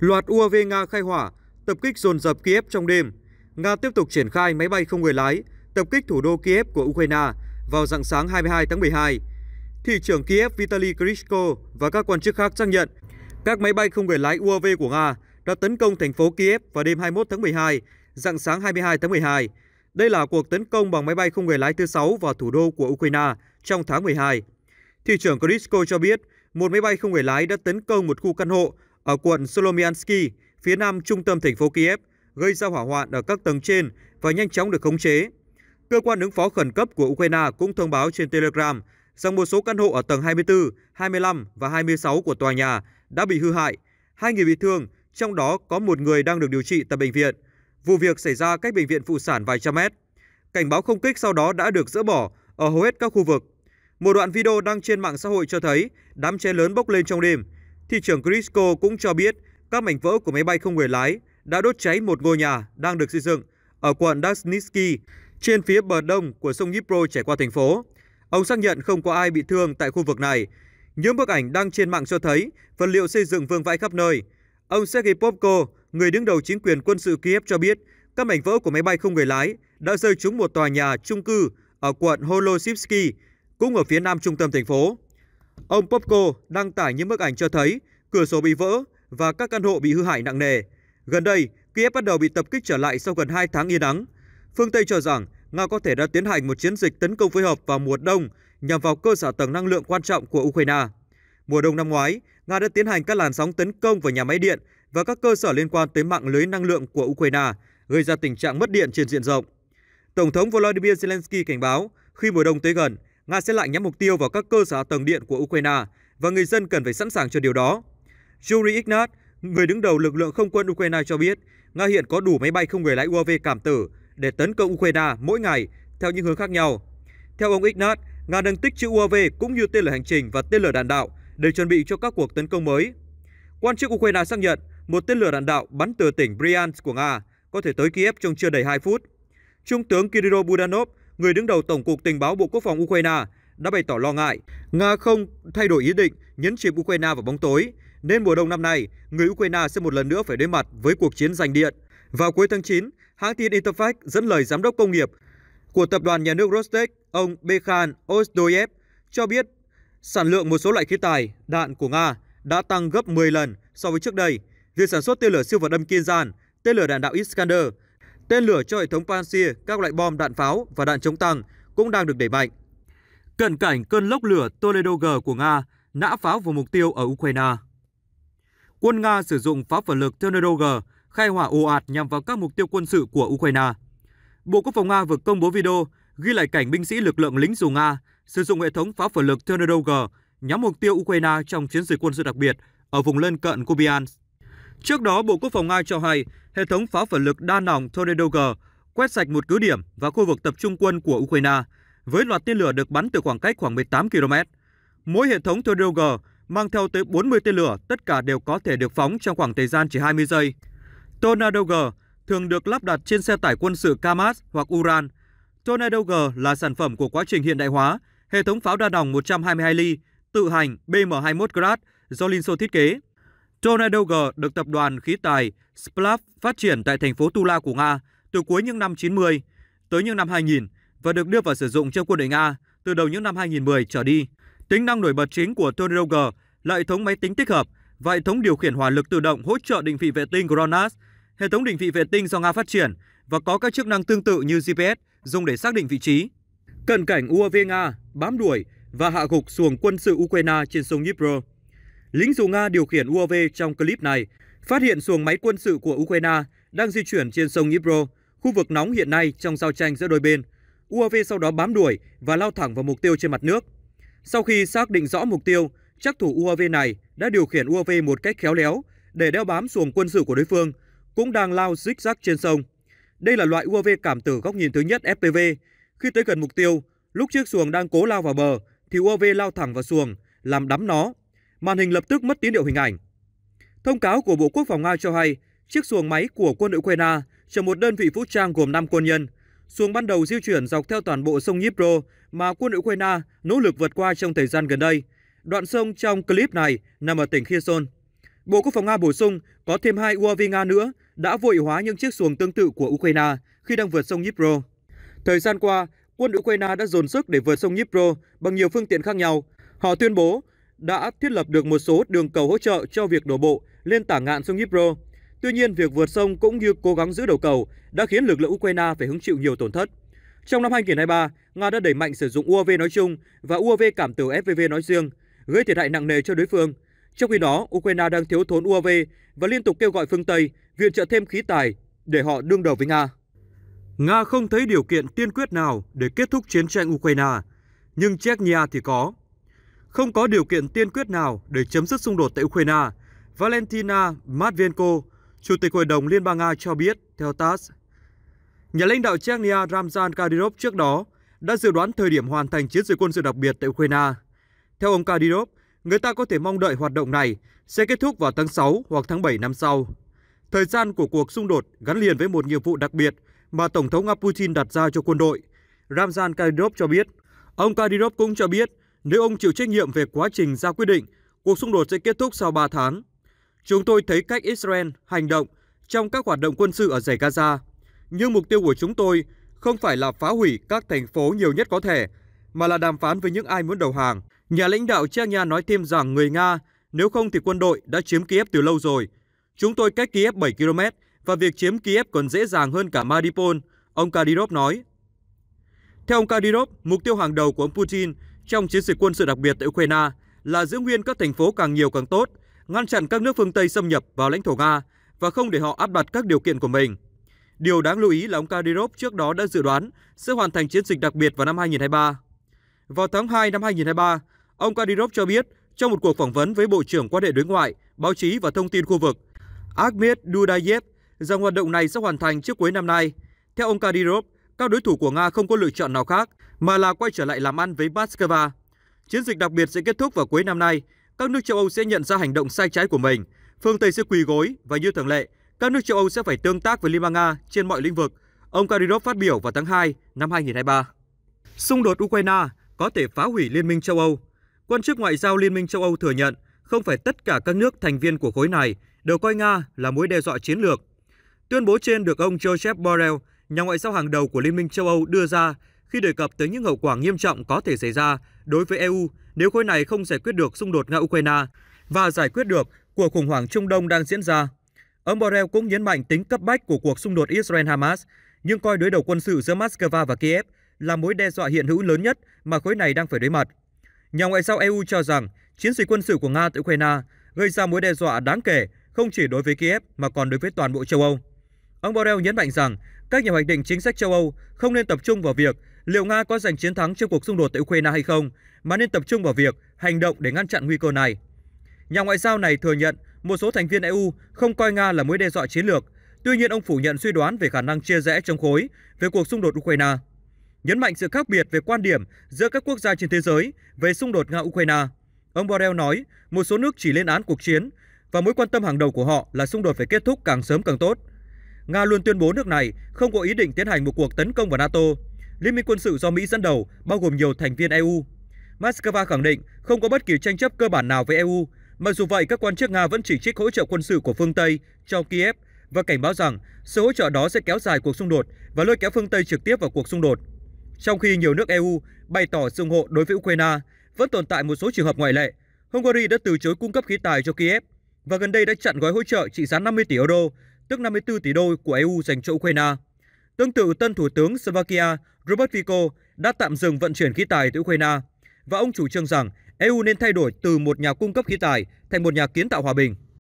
Loạt UAV Nga khai hỏa, tập kích dồn dập Kiev trong đêm. Nga tiếp tục triển khai máy bay không người lái, tập kích thủ đô Kiev của Ukraine vào dạng sáng 22 tháng 12. Thị trưởng Kiev Vitaly Klitschko và các quan chức khác xác nhận các máy bay không người lái UAV của Nga đã tấn công thành phố Kiev vào đêm 21 tháng 12, dạng sáng 22 tháng 12. Đây là cuộc tấn công bằng máy bay không người lái thứ 6 vào thủ đô của Ukraine trong tháng 12. Thị trưởng Klitschko cho biết, một máy bay không người lái đã tấn công một khu căn hộ ở quận Solomiansky, phía nam trung tâm thành phố Kiev, gây ra hỏa hoạn ở các tầng trên và nhanh chóng được khống chế. Cơ quan ứng phó khẩn cấp của Ukraine cũng thông báo trên Telegram rằng một số căn hộ ở tầng 24, 25 và 26 của tòa nhà đã bị hư hại, hai người bị thương, trong đó có một người đang được điều trị tại bệnh viện. Vụ việc xảy ra cách bệnh viện phụ sản vài trăm mét. Cảnh báo không kích sau đó đã được dỡ bỏ ở hầu hết các khu vực. Một đoạn video đăng trên mạng xã hội cho thấy đám cháy lớn bốc lên trong đêm, thị trưởng Crisco cũng cho biết các mảnh vỡ của máy bay không người lái đã đốt cháy một ngôi nhà đang được xây dựng ở quận Dasnitsky trên phía bờ đông của sông Dnipro chảy qua thành phố. Ông xác nhận không có ai bị thương tại khu vực này. Những bức ảnh đăng trên mạng cho thấy vật liệu xây dựng vương vãi khắp nơi. Ông Sergei Popko, người đứng đầu chính quyền quân sự Kiev cho biết các mảnh vỡ của máy bay không người lái đã rơi trúng một tòa nhà chung cư ở quận Holosivsky, cũng ở phía nam trung tâm thành phố. Ông Popko đăng tải những bức ảnh cho thấy cửa sổ bị vỡ và các căn hộ bị hư hại nặng nề. Gần đây, Kiev bắt đầu bị tập kích trở lại sau gần 2 tháng yên ắng. Phương Tây cho rằng Nga có thể đã tiến hành một chiến dịch tấn công phối hợp vào mùa đông nhằm vào cơ sở tầng năng lượng quan trọng của Ukraine. Mùa đông năm ngoái, Nga đã tiến hành các làn sóng tấn công vào nhà máy điện và các cơ sở liên quan tới mạng lưới năng lượng của Ukraine, gây ra tình trạng mất điện trên diện rộng. Tổng thống Volodymyr Zelensky cảnh báo khi mùa đông tới gần, Nga sẽ lại nhắm mục tiêu vào các cơ sở tầng điện của Ukraine và người dân cần phải sẵn sàng cho điều đó. Yuri Ignat, người đứng đầu lực lượng không quân Ukraine cho biết, Nga hiện có đủ máy bay không người lái UAV cảm tử để tấn công Ukraine mỗi ngày theo những hướng khác nhau. Theo ông Ignat, Nga đang tích trữ UAV cũng như tên lửa hành trình và tên lửa đạn đạo để chuẩn bị cho các cuộc tấn công mới. Quan chức Ukraine xác nhận một tên lửa đạn đạo bắn từ tỉnh Bryansk của Nga có thể tới Kiev trong chưa đầy 2 phút. Trung tướng Kirilo Budanov, người đứng đầu Tổng cục Tình báo Bộ Quốc phòng Ukraine, đã bày tỏ lo ngại Nga không thay đổi ý định nhấn chìm Ukraine vào bóng tối, nên mùa đông năm nay, người Ukraine sẽ một lần nữa phải đối mặt với cuộc chiến giành điện. Vào cuối tháng 9, hãng tin Interfax dẫn lời giám đốc công nghiệp của tập đoàn nhà nước Rostec, ông Bekhan Ozdoyev, cho biết sản lượng một số loại khí tài, đạn của Nga đã tăng gấp 10 lần so với trước đây. Việc sản xuất tên lửa siêu vật âm Kinzhan, tên lửa đạn đạo Iskander Tên lửa cho hệ thống Pansir, các loại bom đạn pháo và đạn chống tăng cũng đang được đẩy mạnh. Cận cảnh cơn lốc lửa Toledo G của Nga nã pháo vào mục tiêu ở Ukraine. Quân Nga sử dụng pháo phản lực Tornado G khai hỏa ồ ạt nhằm vào các mục tiêu quân sự của Ukraine. Bộ Quốc phòng Nga vừa công bố video ghi lại cảnh binh sĩ lực lượng lính dù Nga sử dụng hệ thống pháo phản lực Tornado G nhắm mục tiêu Ukraine trong chiến dịch quân sự đặc biệt ở vùng lân cận Kupiansk. Trước đó, Bộ Quốc phòng Nga cho hay hệ thống pháo phản lực đa nòng Tornado G quét sạch một cứ điểm và khu vực tập trung quân của Ukraine với loạt tên lửa được bắn từ khoảng cách khoảng 18 km. Mỗi hệ thống Tornado G mang theo tới 40 tên lửa, tất cả đều có thể được phóng trong khoảng thời gian chỉ 20 giây. Tornado G thường được lắp đặt trên xe tải quân sự Kamaz hoặc Uran. Tornado G là sản phẩm của quá trình hiện đại hóa, hệ thống pháo đa nòng 122 ly, tự hành BM-21 Grad do Liên Xô thiết kế Tornado G được tập đoàn khí tài Splav phát triển tại thành phố Tula của Nga từ cuối những năm 90 tới những năm 2000 và được đưa vào sử dụng trong quân đội Nga từ đầu những năm 2010 trở đi. Tính năng nổi bật chính của Tornado G là hệ thống máy tính tích hợp và hệ thống điều khiển hỏa lực tự động hỗ trợ định vị vệ tinh GLONASS, hệ thống định vị vệ tinh do Nga phát triển và có các chức năng tương tự như GPS dùng để xác định vị trí. Cận cảnh UAV Nga bám đuổi và hạ gục xuồng quân sự Ukraine trên sông Dnipro lính dù Nga điều khiển UAV trong clip này phát hiện xuồng máy quân sự của Ukraine đang di chuyển trên sông Dnipro, khu vực nóng hiện nay trong giao tranh giữa đôi bên. UAV sau đó bám đuổi và lao thẳng vào mục tiêu trên mặt nước. Sau khi xác định rõ mục tiêu, chắc thủ UAV này đã điều khiển UAV một cách khéo léo để đeo bám xuồng quân sự của đối phương, cũng đang lao zigzag rắc trên sông. Đây là loại UAV cảm tử góc nhìn thứ nhất FPV. Khi tới gần mục tiêu, lúc chiếc xuồng đang cố lao vào bờ thì UAV lao thẳng vào xuồng, làm đắm nó màn hình lập tức mất tín hiệu hình ảnh. Thông cáo của Bộ Quốc phòng Nga cho hay, chiếc xuồng máy của quân đội Ukraine chở một đơn vị vũ trang gồm 5 quân nhân. Xuồng ban đầu di chuyển dọc theo toàn bộ sông Dnipro mà quân đội Ukraine nỗ lực vượt qua trong thời gian gần đây. Đoạn sông trong clip này nằm ở tỉnh Kherson. Bộ Quốc phòng Nga bổ sung có thêm hai UAV Nga nữa đã vội hóa những chiếc xuồng tương tự của Ukraine khi đang vượt sông Dnipro. Thời gian qua, quân Ukraine đã dồn sức để vượt sông Dnipro bằng nhiều phương tiện khác nhau. Họ tuyên bố đã thiết lập được một số đường cầu hỗ trợ cho việc đổ bộ lên tả ngạn sông Dnipro. Tuy nhiên, việc vượt sông cũng như cố gắng giữ đầu cầu đã khiến lực lượng Ukraine phải hứng chịu nhiều tổn thất. Trong năm 2023, Nga đã đẩy mạnh sử dụng UAV nói chung và UAV cảm tử FPV nói riêng, gây thiệt hại nặng nề cho đối phương. Trong khi đó, Ukraine đang thiếu thốn UAV và liên tục kêu gọi phương Tây viện trợ thêm khí tài để họ đương đầu với Nga. Nga không thấy điều kiện tiên quyết nào để kết thúc chiến tranh Ukraine, nhưng Chechnya thì có không có điều kiện tiên quyết nào để chấm dứt xung đột tại Ukraine, Valentina Matvienko, Chủ tịch Hội đồng Liên bang Nga cho biết, theo TASS. Nhà lãnh đạo Chechnya Ramzan Kadyrov trước đó đã dự đoán thời điểm hoàn thành chiến dịch quân sự đặc biệt tại Ukraine. Theo ông Kadyrov, người ta có thể mong đợi hoạt động này sẽ kết thúc vào tháng 6 hoặc tháng 7 năm sau. Thời gian của cuộc xung đột gắn liền với một nhiệm vụ đặc biệt mà Tổng thống Nga Putin đặt ra cho quân đội. Ramzan Kadyrov cho biết. Ông Kadyrov cũng cho biết nếu ông chịu trách nhiệm về quá trình ra quyết định, cuộc xung đột sẽ kết thúc sau 3 tháng. Chúng tôi thấy cách Israel hành động trong các hoạt động quân sự ở giải Gaza. Nhưng mục tiêu của chúng tôi không phải là phá hủy các thành phố nhiều nhất có thể, mà là đàm phán với những ai muốn đầu hàng. Nhà lãnh đạo Chechnya nói thêm rằng người Nga, nếu không thì quân đội đã chiếm Kiev từ lâu rồi. Chúng tôi cách Kiev 7 km và việc chiếm Kiev còn dễ dàng hơn cả Mariupol, ông Kadyrov nói. Theo ông Kadyrov, mục tiêu hàng đầu của ông Putin trong chiến dịch quân sự đặc biệt tại Ukraine là giữ nguyên các thành phố càng nhiều càng tốt, ngăn chặn các nước phương Tây xâm nhập vào lãnh thổ Nga và không để họ áp đặt các điều kiện của mình. Điều đáng lưu ý là ông Kadyrov trước đó đã dự đoán sẽ hoàn thành chiến dịch đặc biệt vào năm 2023. Vào tháng 2 năm 2023, ông Kadyrov cho biết trong một cuộc phỏng vấn với Bộ trưởng Quan hệ đối ngoại, báo chí và thông tin khu vực Ahmed Dudayev rằng hoạt động này sẽ hoàn thành trước cuối năm nay. Theo ông Kadyrov, các đối thủ của Nga không có lựa chọn nào khác mà là quay trở lại làm ăn với Moscow. Chiến dịch đặc biệt sẽ kết thúc vào cuối năm nay. Các nước châu Âu sẽ nhận ra hành động sai trái của mình. Phương Tây sẽ quỳ gối và như thường lệ, các nước châu Âu sẽ phải tương tác với Liên bang Nga trên mọi lĩnh vực, ông Kadyrov phát biểu vào tháng 2 năm 2023. Xung đột Ukraine có thể phá hủy Liên minh châu Âu. Quan chức ngoại giao Liên minh châu Âu thừa nhận không phải tất cả các nước thành viên của khối này đều coi Nga là mối đe dọa chiến lược. Tuyên bố trên được ông Joseph Borrell, nhà ngoại giao hàng đầu của Liên minh châu Âu đưa ra khi đề cập tới những hậu quả nghiêm trọng có thể xảy ra đối với EU nếu khối này không giải quyết được xung đột Nga-Ukraine và giải quyết được cuộc khủng hoảng Trung Đông đang diễn ra. Ông Borrell cũng nhấn mạnh tính cấp bách của cuộc xung đột Israel-Hamas, nhưng coi đối đầu quân sự giữa Moscow và Kiev là mối đe dọa hiện hữu lớn nhất mà khối này đang phải đối mặt. Nhà ngoại giao EU cho rằng chiến dịch quân sự của Nga tại Ukraine gây ra mối đe dọa đáng kể không chỉ đối với Kiev mà còn đối với toàn bộ châu Âu. Ông Borrell nhấn mạnh rằng các nhà hoạch định chính sách châu Âu không nên tập trung vào việc liệu Nga có giành chiến thắng trong cuộc xung đột tại Ukraine hay không, mà nên tập trung vào việc hành động để ngăn chặn nguy cơ này. Nhà ngoại giao này thừa nhận một số thành viên EU không coi Nga là mối đe dọa chiến lược, tuy nhiên ông phủ nhận suy đoán về khả năng chia rẽ trong khối về cuộc xung đột Ukraine. Nhấn mạnh sự khác biệt về quan điểm giữa các quốc gia trên thế giới về xung đột Nga-Ukraine, ông Borrell nói một số nước chỉ lên án cuộc chiến và mối quan tâm hàng đầu của họ là xung đột phải kết thúc càng sớm càng tốt. Nga luôn tuyên bố nước này không có ý định tiến hành một cuộc tấn công vào NATO, liên minh quân sự do Mỹ dẫn đầu bao gồm nhiều thành viên EU. Moscow khẳng định không có bất kỳ tranh chấp cơ bản nào với EU, mặc dù vậy các quan chức Nga vẫn chỉ trích hỗ trợ quân sự của phương Tây cho Kiev và cảnh báo rằng sự hỗ trợ đó sẽ kéo dài cuộc xung đột và lôi kéo phương Tây trực tiếp vào cuộc xung đột. Trong khi nhiều nước EU bày tỏ sự ủng hộ đối với Ukraine, vẫn tồn tại một số trường hợp ngoại lệ. Hungary đã từ chối cung cấp khí tài cho Kiev và gần đây đã chặn gói hỗ trợ trị giá 50 tỷ euro tức 54 tỷ đô của EU dành cho Ukraine. Tương tự, tân Thủ tướng Slovakia Robert Fico đã tạm dừng vận chuyển khí tài tới Ukraine, và ông chủ trương rằng EU nên thay đổi từ một nhà cung cấp khí tài thành một nhà kiến tạo hòa bình.